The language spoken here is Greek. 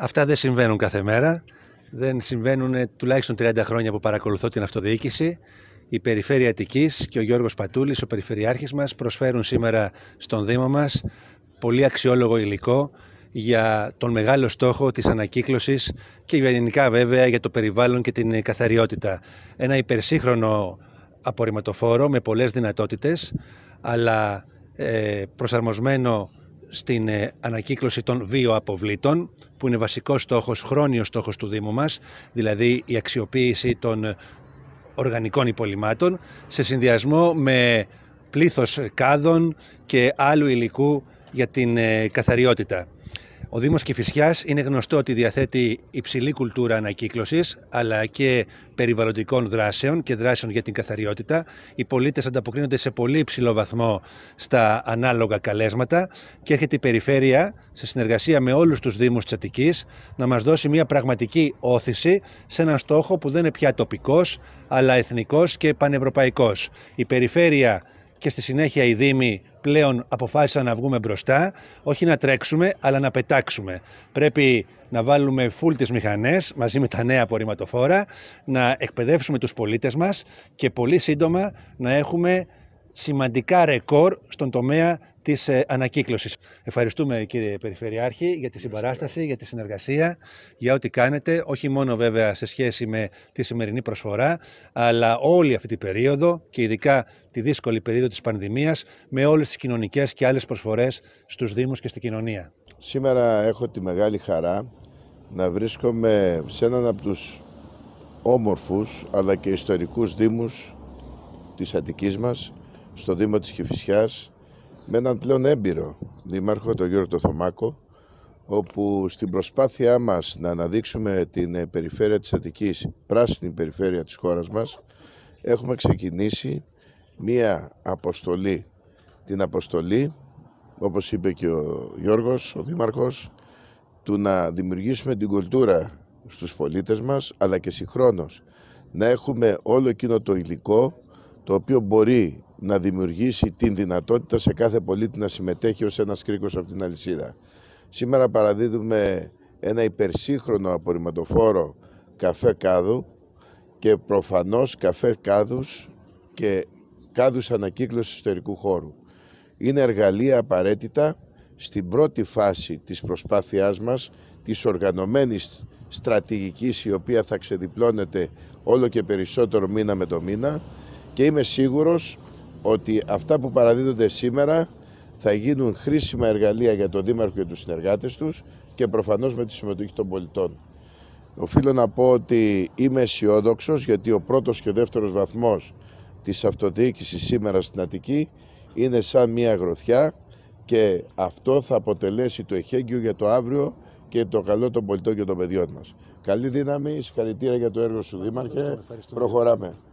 Αυτά δεν συμβαίνουν κάθε μέρα. Δεν συμβαίνουν τουλάχιστον 30 χρόνια που παρακολουθώ την αυτοδιοίκηση. Η Περιφέρεια Αττικής και ο Γιώργος Πατούλης, ο Περιφερειάρχης μας, προσφέρουν σήμερα στον Δήμο μας πολύ αξιόλογο υλικό για τον μεγάλο στόχο της ανακύκλωσης και γενικά βέβαια για το περιβάλλον και την καθαριότητα. Ένα υπερσύγχρονο απορριμματοφόρο με πολλές δυνατότητες, αλλά ε, προσαρμοσμένο στην ε, ανακύκλωση των βιοαποβλήτων που είναι βασικός στόχος, χρόνιος στόχος του Δήμου μας, δηλαδή η αξιοποίηση των ε, οργανικών υπολοιμάτων σε συνδυασμό με πλήθος κάδων και άλλου υλικού για την ε, καθαριότητα. Ο Δήμος Κηφισιάς είναι γνωστό ότι διαθέτει υψηλή κουλτούρα ανακύκλωσης αλλά και περιβαλλοντικών δράσεων και δράσεων για την καθαριότητα. Οι πολίτες ανταποκρίνονται σε πολύ υψηλό βαθμό στα ανάλογα καλέσματα και έρχεται η Περιφέρεια σε συνεργασία με όλους τους Δήμους της Αττικής να μας δώσει μια πραγματική όθηση σε έναν στόχο που δεν είναι πια τοπικός αλλά εθνικός και πανευρωπαϊκός. Η Περιφέρεια και στη συνέχεια οι Δήμοι πλέον αποφάσισα να βγούμε μπροστά, όχι να τρέξουμε, αλλά να πετάξουμε. Πρέπει να βάλουμε φουλ τις μηχανές μαζί με τα νέα απορριμματοφόρα, να εκπαιδεύσουμε τους πολίτες μας και πολύ σύντομα να έχουμε σημαντικά ρεκόρ στον τομέα της ε, ανακύκλωσης. Ευχαριστούμε, κύριε Περιφερειάρχη, για τη συμπαράσταση, για τη συνεργασία, για ό,τι κάνετε, όχι μόνο βέβαια σε σχέση με τη σημερινή προσφορά, αλλά όλη αυτή την περίοδο και ειδικά τη δύσκολη περίοδο της πανδημίας, με όλες τις κοινωνικές και άλλες προσφορές στους Δήμους και στην κοινωνία. Σήμερα έχω τη μεγάλη χαρά να βρίσκομαι σε έναν από τους όμορφους αλλά και ιστορικούς δήμους της Αττικής μας στο Δήμο της Κηφισιάς με έναν πλέον έμπειρο δήμαρχο, τον Γιώργο το Θωμάκο, όπου στην προσπάθειά μας να αναδείξουμε την περιφέρεια της Αττικής, πράσινη περιφέρεια της χώρας μας, έχουμε ξεκινήσει μία αποστολή. Την αποστολή, όπως είπε και ο Γιώργος, ο Δήμαρχος, του να δημιουργήσουμε την κουλτούρα στους πολίτες μας, αλλά και συγχρόνως να έχουμε όλο εκείνο το υλικό το οποίο μπορεί να δημιουργήσει την δυνατότητα σε κάθε πολίτη να συμμετέχει ως ένας κρίκος από την αλυσίδα. Σήμερα παραδίδουμε ένα υπερσύγχρονο απορριμματοφόρο καφέ κάδου και προφανώς καφέ κάδους και κάδους ανακύκλωσης εσωτερικού χώρου. Είναι εργαλεία απαραίτητα στην πρώτη φάση της προσπάθειάς μας, της οργανωμένης στρατηγικής η οποία θα ξεδιπλώνεται όλο και περισσότερο μήνα με το μήνα και είμαι σίγουρος ότι αυτά που παραδίδονται σήμερα θα γίνουν χρήσιμα εργαλεία για τον Δήμαρχο και τους συνεργάτες τους και προφανώς με τη συμμετοχή των πολιτών. Οφείλω να πω ότι είμαι αισιόδοξος γιατί ο πρώτος και ο δεύτερος βαθμός της αυτοδιοίκησης σήμερα στην Αττική είναι σαν μια γροθιά και αυτό θα αποτελέσει το εχέγγυο για το αύριο και το καλό των πολιτών και των παιδιών μας. Καλή δύναμη, συγχαρητήρια για το έργο σου Δήμαρχε. Προχωράμε.